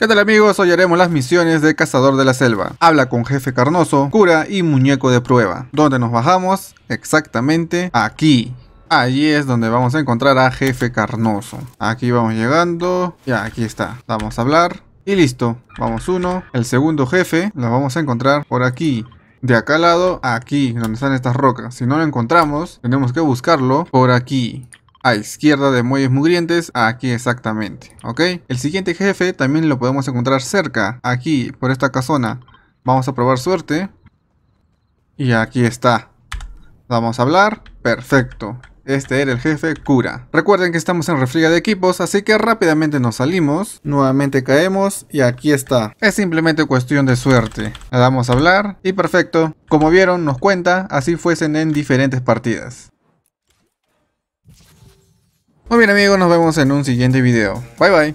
¿Qué tal amigos? Hoy haremos las misiones de Cazador de la Selva. Habla con Jefe Carnoso, Cura y Muñeco de Prueba. ¿Dónde nos bajamos? Exactamente aquí. Allí es donde vamos a encontrar a Jefe Carnoso. Aquí vamos llegando. Ya, aquí está. Vamos a hablar. Y listo. Vamos uno. El segundo jefe lo vamos a encontrar por aquí de acá al lado, aquí, donde están estas rocas. Si no lo encontramos, tenemos que buscarlo por aquí a izquierda de Muelles Mugrientes, aquí exactamente, ¿ok? El siguiente jefe también lo podemos encontrar cerca, aquí, por esta casona. Vamos a probar suerte. Y aquí está. Vamos a hablar, perfecto. Este era el jefe cura. Recuerden que estamos en refriega de equipos, así que rápidamente nos salimos. Nuevamente caemos y aquí está. Es simplemente cuestión de suerte. Le damos a hablar y perfecto. Como vieron, nos cuenta, así fuesen en diferentes partidas. Muy bien amigos, nos vemos en un siguiente video. Bye bye.